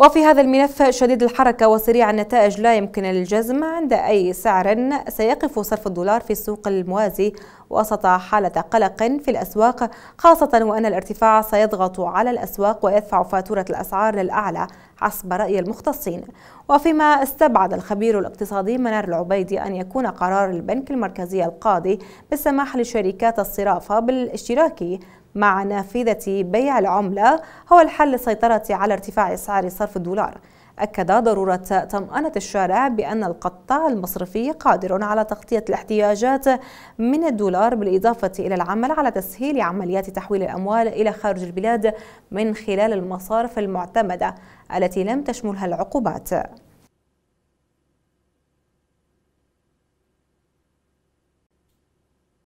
وفي هذا الملف شديد الحركة وسريع النتائج لا يمكن الجزم عند أي سعر سيقف صرف الدولار في السوق الموازي وسط حالة قلق في الأسواق خاصة وأن الارتفاع سيضغط على الأسواق ويدفع فاتورة الأسعار للأعلى حسب رأي المختصين وفيما استبعد الخبير الاقتصادي منار العبيدي أن يكون قرار البنك المركزي القاضي بالسماح لشركات الصرافة بالاشتراك مع نافذة بيع العملة هو الحل للسيطرة على ارتفاع أسعار صرف الدولار أكد ضرورة طمأنة الشارع بأن القطاع المصرفي قادر على تغطية الاحتياجات من الدولار بالإضافة إلى العمل على تسهيل عمليات تحويل الأموال إلى خارج البلاد من خلال المصارف المعتمدة التي لم تشملها العقوبات